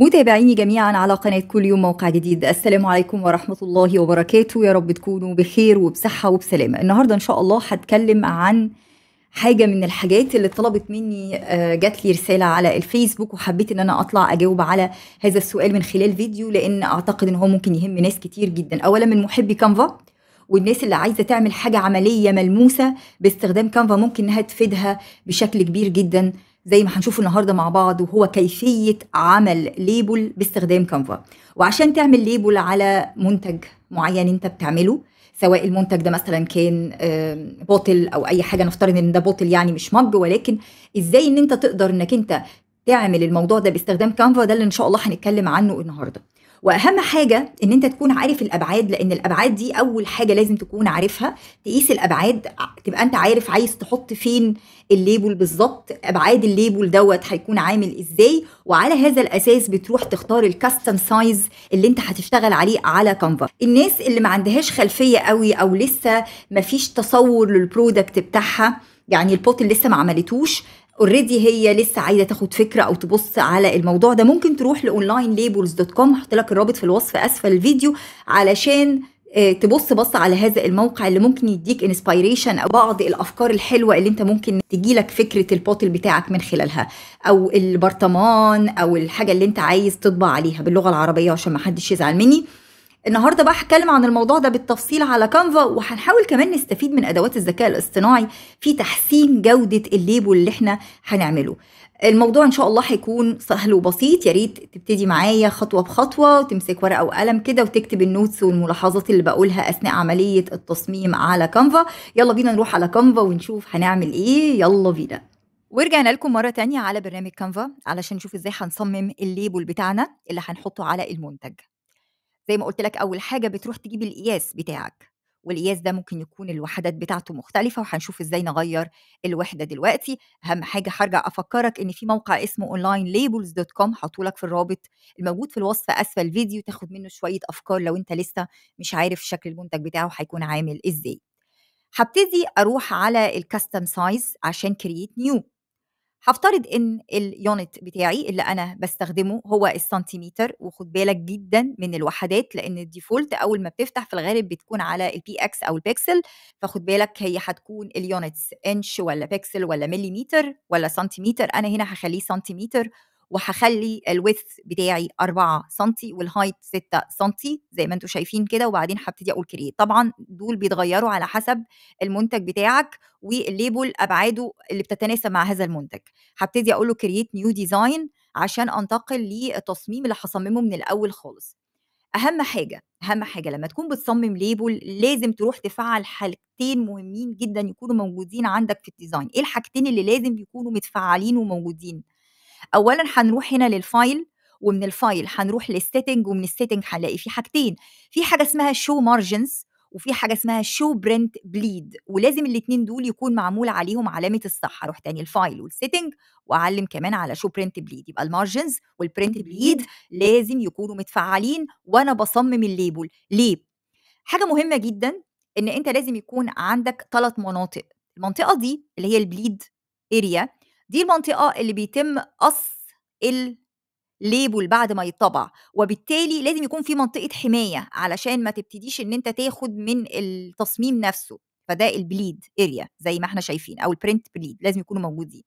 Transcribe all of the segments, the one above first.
متابعيني جميعا على قناة كل يوم موقع جديد السلام عليكم ورحمة الله وبركاته يا رب تكونوا بخير وبصحة وبسلامة النهاردة إن شاء الله هتكلم عن حاجة من الحاجات اللي طلبت مني آه، جات لي رسالة على الفيسبوك وحبيت ان انا اطلع اجاوب على هذا السؤال من خلال فيديو لان اعتقد ان هو ممكن يهم ناس كتير جدا اولا من محبي كانفا والناس اللي عايزه تعمل حاجه عمليه ملموسه باستخدام كانفا ممكن انها تفيدها بشكل كبير جدا زي ما هنشوف النهارده مع بعض وهو كيفيه عمل ليبل باستخدام كانفا وعشان تعمل ليبل على منتج معين انت بتعمله سواء المنتج ده مثلا كان بوتل او اي حاجه نفترض ان ده بوتل يعني مش مج ولكن ازاي ان انت تقدر انك انت تعمل الموضوع ده باستخدام كانفا ده اللي ان شاء الله هنتكلم عنه النهارده واهم حاجه ان انت تكون عارف الابعاد لان الابعاد دي اول حاجه لازم تكون عارفها تقيس الابعاد تبقى انت عارف عايز تحط فين الليبل بالظبط ابعاد الليبل دوت هيكون عامل ازاي وعلى هذا الاساس بتروح تختار الكاستم سايز اللي انت هتشتغل عليه على كانفا الناس اللي ما عندهاش خلفيه قوي او لسه ما فيش تصور للبرودكت بتاعها يعني البوت اللي لسه ما عملتوش اوريدي هي لسه عايزه تاخد فكره او تبص على الموضوع ده ممكن تروح لاونلاين ليبلز دوت كوم هحط لك الرابط في الوصف اسفل الفيديو علشان آه، تبص بص على هذا الموقع اللي ممكن يديك انسبيريشن او بعض الافكار الحلوه اللي انت ممكن تجي لك فكره البوتل بتاعك من خلالها او البرطمان او الحاجه اللي انت عايز تطبع عليها باللغه العربيه عشان ما حدش يزعل مني النهارده بقى هتكلم عن الموضوع ده بالتفصيل على كانفا وهنحاول كمان نستفيد من ادوات الذكاء الاصطناعي في تحسين جوده الليبل اللي احنا هنعمله الموضوع ان شاء الله هيكون سهل وبسيط يا ريت تبتدي معايا خطوه بخطوه وتمسك ورقه وقلم كده وتكتب النوتس والملاحظات اللي بقولها اثناء عمليه التصميم على كانفا يلا بينا نروح على كانفا ونشوف هنعمل ايه يلا بينا ورجعنا لكم مرة تانية على برنامج كانفا علشان نشوف ازاي هنصمم الليبل بتاعنا اللي هنحطه على المنتج زي ما قلت لك اول حاجه بتروح تجيب القياس بتاعك والقياس ده ممكن يكون الوحدات بتاعته مختلفة وهنشوف ازاي نغير الوحدة دلوقتي أهم حاجة هرجع أفكرك إن في موقع اسمه اونلاين ليبلز دوت كوم هحطولك في الرابط الموجود في الوصف أسفل الفيديو تاخد منه شوية أفكار لو أنت لسه مش عارف شكل المنتج بتاعه هيكون عامل ازاي هبتدي أروح على الكاستم سايز عشان كرييت نيو هفترض ان اليونت بتاعي اللي انا بستخدمه هو السنتيمتر وخد بالك جدا من الوحدات لان الديفولت اول ما بتفتح في الغالب بتكون على البي اكس او البكسل فخد بالك هي هتكون اليونتس انش ولا بكسل ولا مليمتر ولا سنتيمتر انا هنا هخليه سنتيمتر وهخلي الويث بتاعي 4 سم والهايت 6 سم زي ما انتم شايفين كده وبعدين هبتدي اقول كريت طبعا دول بيتغيروا على حسب المنتج بتاعك والليبل ابعاده اللي بتتناسب مع هذا المنتج هبتدي اقول له كريت نيو ديزاين عشان انتقل للتصميم اللي هصممه من الاول خالص اهم حاجه اهم حاجه لما تكون بتصمم ليبل لازم تروح تفعل حاجتين مهمين جدا يكونوا موجودين عندك في الديزاين ايه الحاجتين اللي لازم يكونوا متفعلين وموجودين اولا هنروح هنا للفايل ومن الفايل هنروح للسيتنج ومن السيتنج هنلاقي في حاجتين في حاجه اسمها شو مارجنز وفي حاجه اسمها شو برنت بليد ولازم الاثنين دول يكون معمول عليهم علامه الصح هروح تاني الفايل والسيتنج واعلم كمان على شو برنت بليد يبقى المارجنز والبرنت بليد لازم يكونوا متفعلين وانا بصمم الليبل ليه حاجه مهمه جدا ان انت لازم يكون عندك ثلاث مناطق المنطقه دي اللي هي البليد اريا دي المنطقه اللي بيتم قص الليبل بعد ما يطبع وبالتالي لازم يكون في منطقه حمايه علشان ما تبتديش ان انت تاخد من التصميم نفسه فده البليد اريا زي ما احنا شايفين او البرنت بليد لازم يكونوا موجودين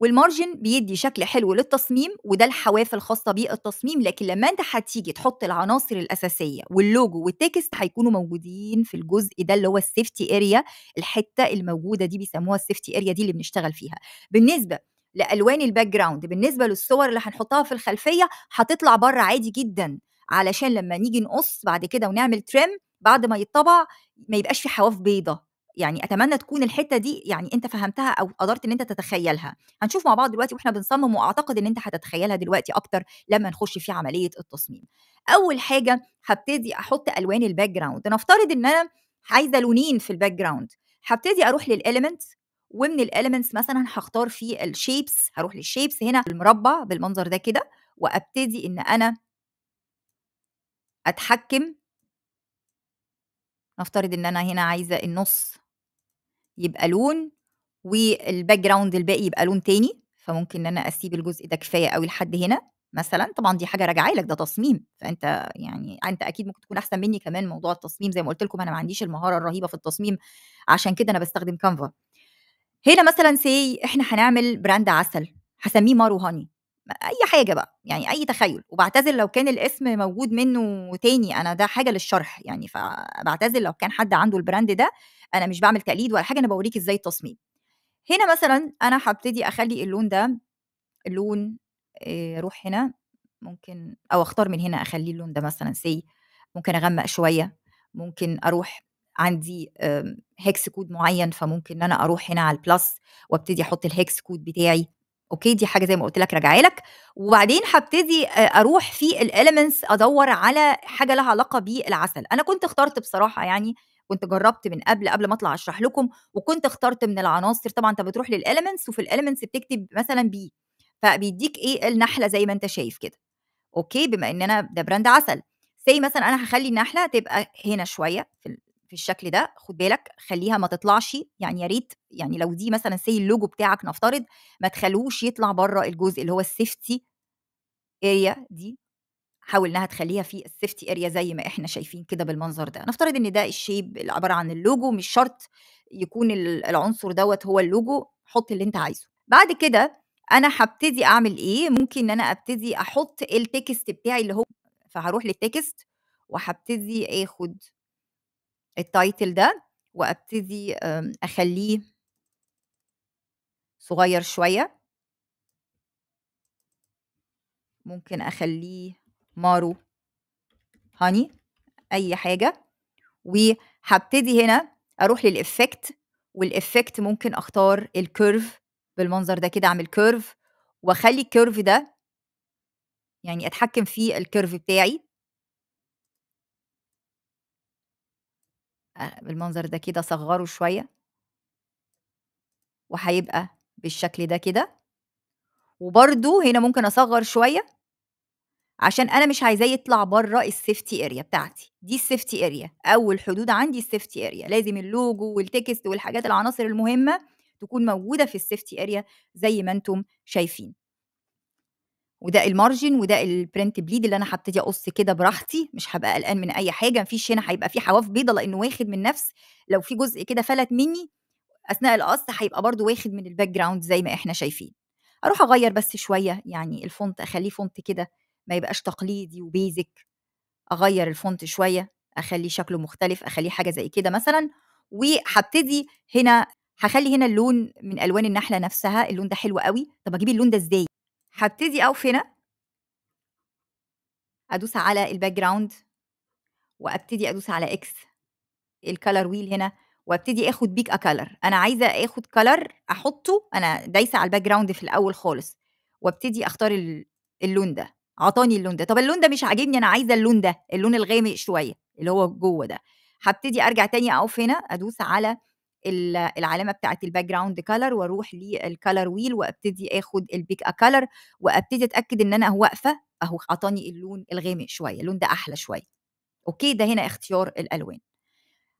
والمارجن بيدي شكل حلو للتصميم وده الحواف الخاصه بالتصميم لكن لما انت هتيجي تحط العناصر الاساسيه واللوجو والتكست هيكونوا موجودين في الجزء ده اللي هو السيفتي اريا الحته الموجوده دي بيسموها السيفتي اريا دي اللي بنشتغل فيها بالنسبه لالوان الباك جراوند بالنسبه للصور اللي هنحطها في الخلفيه هتطلع بره عادي جدا علشان لما نيجي نقص بعد كده ونعمل تريم بعد ما يتطبع ما يبقاش في حواف بيضة يعني اتمنى تكون الحته دي يعني انت فهمتها او قدرت ان انت تتخيلها هنشوف مع بعض دلوقتي واحنا بنصمم واعتقد ان انت هتتخيلها دلوقتي اكتر لما نخش في عمليه التصميم اول حاجه هبتدي احط الوان الباك جراوند نفترض ان انا عايزه لونين في الباك جراوند هبتدي اروح للاليمنت ومن الاليمنتس مثلا هختار في الشيبس هروح للشيبس هنا المربع بالمنظر ده كده وابتدي ان انا اتحكم نفترض ان انا هنا عايزه النص يبقى لون والباك جراوند الباقي يبقى لون تاني فممكن ان انا اسيب الجزء ده كفايه قوي لحد هنا مثلا طبعا دي حاجه راجعه لك ده تصميم فانت يعني انت اكيد ممكن تكون احسن مني كمان موضوع التصميم زي ما قلت لكم انا ما عنديش المهاره الرهيبه في التصميم عشان كده انا بستخدم كانفا هنا مثلا سي احنا هنعمل براند عسل هسميه مارو هاني اي حاجه بقى يعني اي تخيل وبعتذر لو كان الاسم موجود منه تاني انا ده حاجه للشرح يعني فبعتذر لو كان حد عنده البراند ده انا مش بعمل تقليد ولا حاجه انا بوريك ازاي التصميم هنا مثلا انا هبتدي اخلي اللون ده لون روح هنا ممكن او اختار من هنا اخلي اللون ده مثلا سي ممكن اغمق شويه ممكن اروح عندي هيكس آمم، كود معين فممكن ان انا اروح هنا على البلس وابتدي احط الهيكس كود بتاعي اوكي دي حاجه زي ما قلت لك راجعه لك وبعدين هبتدي اروح في الاليمنتس ادور على حاجه لها علاقه بالعسل انا كنت اخترت بصراحه يعني كنت جربت من قبل قبل ما اطلع اشرح لكم وكنت اخترت من العناصر طبعا انت بتروح للالمنتس وفي الاليمنتس بتكتب مثلا بي فبيديك ايه النحله زي ما انت شايف كده اوكي بما ان انا ده براند عسل سي مثلا انا هخلي النحله تبقى هنا شويه في في الشكل ده خد بالك خليها ما تطلعش يعني يا ريت يعني لو دي مثلا سي اللوجو بتاعك نفترض ما تخلوش يطلع بره الجزء اللي هو السيفتي اريا دي حاول انها تخليها في السيفتي اريا زي ما احنا شايفين كده بالمنظر ده نفترض ان ده الشيب اللي عباره عن اللوجو مش شرط يكون العنصر دوت هو اللوجو حط اللي انت عايزه بعد كده انا هبتدي اعمل ايه ممكن ان انا ابتدي احط التكست بتاعي اللي هو فهروح للتكست وهبتدي اخد التايتل ده وابتدي اخليه صغير شويه ممكن اخليه مارو هاني اي حاجه وهبتدي هنا اروح للافكت والافكت ممكن اختار الكيرف بالمنظر ده كده اعمل كيرف واخلي الكيرف ده يعني اتحكم في الكيرف بتاعي آه، بالمنظر ده كده اصغره شويه وهيبقى بالشكل ده كده وبرده هنا ممكن اصغر شويه عشان انا مش عايزاه يطلع بره السيفتي اريا بتاعتي دي السيفتي اريا اول حدود عندي السيفتي اريا لازم اللوجو والتكست والحاجات العناصر المهمه تكون موجوده في السيفتي اريا زي ما انتم شايفين وده المارجن وده البرنت بليد اللي انا هبتدي اقص كده براحتي مش هبقى قلقان من اي حاجه مفيش هنا هيبقى في حواف بيضه لانه واخد من نفس لو في جزء كده فلت مني اثناء القص هيبقى برضو واخد من الباك جراوند زي ما احنا شايفين اروح اغير بس شويه يعني الفونت اخليه فونت كده ما يبقاش تقليدي وبيزك اغير الفونت شويه اخلي شكله مختلف اخليه حاجه زي كده مثلا وهبتدي هنا هخلي هنا اللون من الوان النحله نفسها اللون ده حلو قوي طب اجيب اللون ده ازاي هبتدي اوف هنا ادوس على الباك جراوند وابتدي ادوس على اكس الكالر ويل هنا وابتدي اخد بيك كلر انا عايزه اخد كلر احطه انا دايسه على الباك جراوند في الاول خالص وابتدي اختار اللون ده عطاني اللون ده طب اللون ده مش عاجبني انا عايزه اللون ده اللون الغامق شويه اللي هو جوه ده هبتدي ارجع تاني اقف هنا ادوس على العلامه بتاعه الباك جراوند كلر واروح للكلر ويل وابتدي اخد البيك ا كلر وابتدي اتاكد ان انا واقفه اهو عطاني اللون الغامق شويه اللون ده احلى شويه اوكي ده هنا اختيار الالوان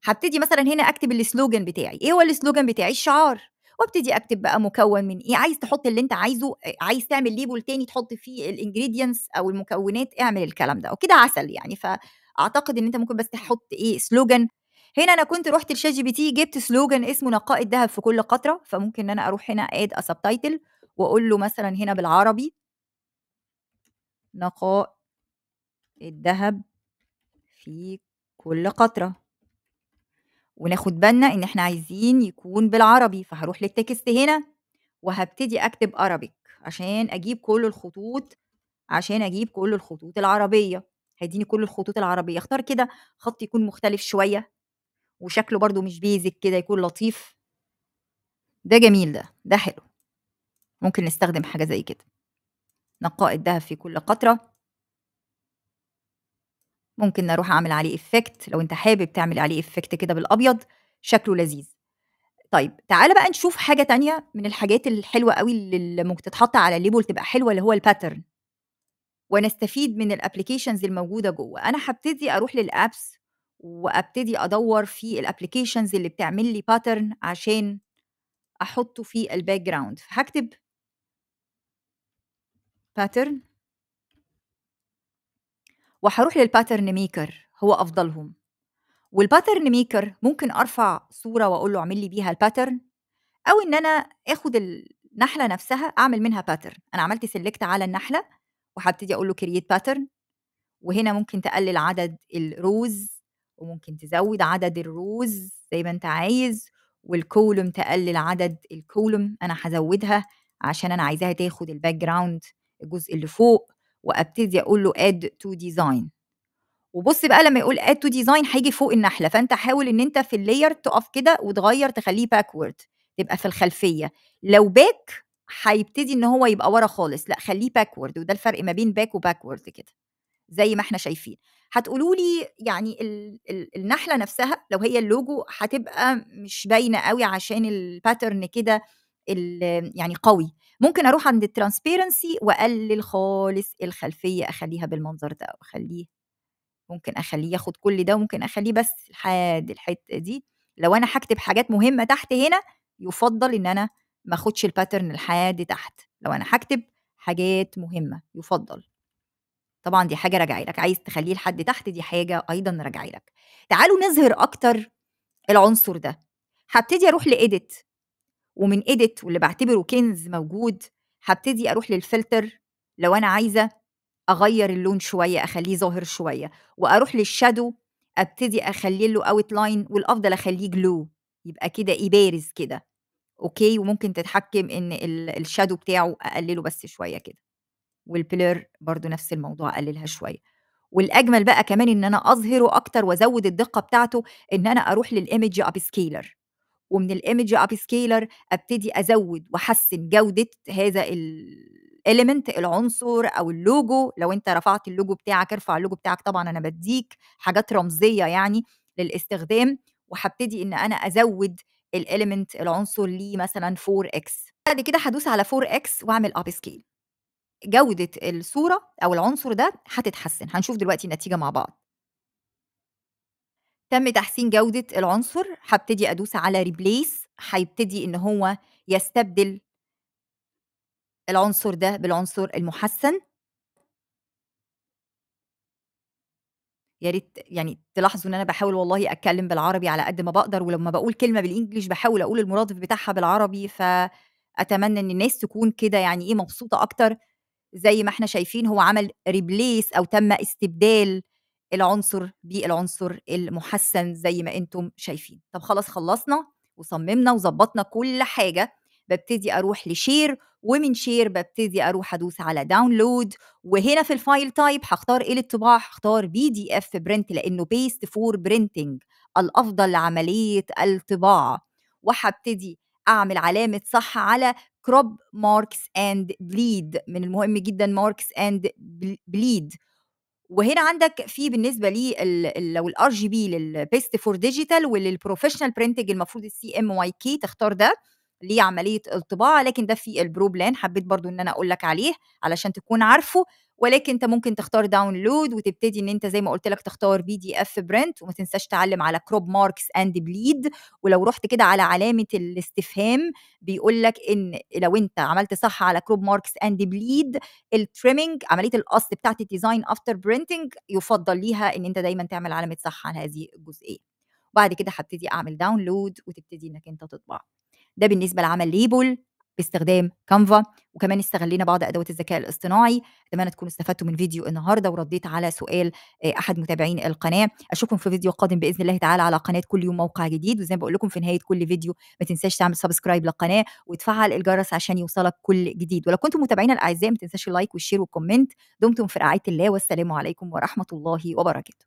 هبتدي مثلا هنا اكتب السلوجان بتاعي ايه هو السلوجان بتاعي الشعار وابتدي اكتب بقى مكون من ايه عايز تحط اللي انت عايزه عايز تعمل ليبل تاني تحط فيه الانجريدينتس او المكونات اعمل الكلام ده وكده عسل يعني فاعتقد ان انت ممكن بس تحط ايه سلوجان هنا انا كنت رحت لشات جي بي تي جبت سلوجان اسمه نقاء الذهب في كل قطره فممكن ان انا اروح هنا اد تايتل واقول له مثلا هنا بالعربي نقاء الذهب في كل قطره وناخد بالنا ان احنا عايزين يكون بالعربي فهروح للتكست هنا وهبتدي اكتب ارابيك عشان اجيب كل الخطوط عشان اجيب كل الخطوط العربيه هيديني كل الخطوط العربيه اختار كده خط يكون مختلف شويه وشكله برده مش بيزك كده يكون لطيف ده جميل ده ده حلو ممكن نستخدم حاجه زي كده نقاء الذهب في كل قطره ممكن اروح اعمل عليه افكت لو انت حابب تعمل عليه افكت كده بالابيض شكله لذيذ طيب تعالى بقى نشوف حاجه تانية من الحاجات الحلوه قوي اللي ممكن تتحط على الليبل تبقى حلوه اللي هو الباترن ونستفيد من الابلكيشنز الموجوده جوه انا هبتدي اروح للابس وابتدي ادور في الابلكيشنز اللي بتعمل لي باترن عشان احطه في الباك جراوند فهكتب باترن وحروح للباترن ميكر هو افضلهم والباترن ميكر ممكن ارفع صوره واقول له اعمل لي بيها الباترن او ان انا اخد النحله نفسها اعمل منها باترن انا عملت سيلكت على النحله وهبتدي اقول له كرييت باترن وهنا ممكن تقلل عدد الروز وممكن تزود عدد الروز زي ما انت عايز والكولوم تقلل عدد الكولوم انا هزودها عشان انا عايزاها تاخد الباك جراوند الجزء اللي فوق وابتدي اقول له اد تو ديزاين وبص بقى لما يقول اد تو ديزاين هيجي فوق النحله فانت حاول ان انت في اللاير تقف كده وتغير تخليه باكورد تبقى في الخلفيه لو باك هيبتدي ان هو يبقى ورا خالص لا خليه باكورد وده الفرق ما بين باك وباكورد كده زي ما احنا شايفين هتقولوا لي يعني ال ال النحله نفسها لو هي اللوجو هتبقى مش باينه قوي عشان الباترن كده يعني قوي ممكن اروح عند الترانسبيرنسي واقلل خالص الخلفيه اخليها بالمنظر ده او اخليه ممكن اخليه ياخد كل ده وممكن اخليه بس لحد الحته دي لو انا هكتب حاجات مهمه تحت هنا يفضل ان انا ما اخدش الباترن لحد تحت لو انا هكتب حاجات مهمه يفضل طبعا دي حاجه راجعي لك عايز تخليه لحد تحت دي حاجه ايضا راجعي لك تعالوا نظهر اكتر العنصر ده هبتدي اروح لإيديت ومن إيديت واللي بعتبره كنز موجود هبتدي أروح للفلتر لو أنا عايزة أغير اللون شوية أخليه ظاهر شوية وأروح للشادو أبتدي أخلي له أوت لاين والأفضل أخليه جلو يبقى كده إيه بارز كده أوكي وممكن تتحكم إن الشادو بتاعه أقلله بس شوية كده والبلير برضو نفس الموضوع أقللها شوية والاجمل بقى كمان ان انا اظهره اكتر وازود الدقه بتاعته ان انا اروح للايمج اب سكيلر ومن الايمج اب سكيلر ابتدي ازود واحسن جوده هذا الاليمنت العنصر او اللوجو لو انت رفعت اللوجو بتاعك ارفع اللوجو بتاعك طبعا انا بديك حاجات رمزيه يعني للاستخدام وهبتدي ان انا ازود الاليمنت العنصر ليه مثلا 4 اكس بعد كده هدوس على 4 اكس واعمل اب سكيل جوده الصوره او العنصر ده هتتحسن هنشوف دلوقتي النتيجه مع بعض تم تحسين جودة العنصر هبتدي أدوس على ريبليس هيبتدي إن هو يستبدل العنصر ده بالعنصر المحسن يا ريت يعني تلاحظوا ان انا بحاول والله اتكلم بالعربي على قد ما بقدر ولما بقول كلمه بالانجلش بحاول اقول المرادف بتاعها بالعربي فاتمنى ان الناس تكون كده يعني ايه مبسوطه اكتر زي ما احنا شايفين هو عمل ريبليس او تم استبدال العنصر بالعنصر المحسن زي ما انتم شايفين طب خلاص خلصنا وصممنا وظبطنا كل حاجه ببتدي اروح لشير ومن شير ببتدي اروح ادوس على داونلود وهنا في الفايل تايب هختار ايه للطباعه هختار بي دي اف برنت لانه بيست فور برينتنج الافضل لعمليه الطباعه وهبتدي اعمل علامه صح على كروب ماركس اند بليد من المهم جدا ماركس اند بليد وهنا عندك في بالنسبه لي لو الار جي بي للبيست فور ديجيتال وللبروفيشنال برينتنج المفروض السي ام واي كي تختار ده لعمليه الطباعه لكن ده في البرو بلان حبيت برضو ان انا اقول لك عليه علشان تكون عارفه ولكن انت ممكن تختار داونلود وتبتدي ان انت زي ما قلت لك تختار بي دي اف برنت وما تنساش تعلم على كروب ماركس اند بليد ولو رحت كده على علامه الاستفهام بيقول لك ان لو انت عملت صح على كروب ماركس اند بليد التريمنج عمليه القص بتاعت الديزاين افتر برنتنج يفضل ليها ان انت دايما تعمل علامه صح على هذه الجزئيه وبعد كده هبتدي اعمل داونلود وتبتدي انك انت تطبع ده بالنسبه لعمل ليبل باستخدام كانفا وكمان استغلينا بعض ادوات الذكاء الاصطناعي اتمنى تكونوا استفدتوا من فيديو النهارده ورديت على سؤال آه، احد متابعين القناه اشوفكم في فيديو قادم باذن الله تعالى على قناه كل يوم موقع جديد وزي ما بقول لكم في نهايه كل فيديو ما تنساش تعمل سبسكرايب للقناه وتفعل الجرس عشان يوصلك كل جديد ولو كنتم متابعينا الاعزاء ما تنساش اللايك والشير والكومنت دمتم في رعايه الله والسلام عليكم ورحمه الله وبركاته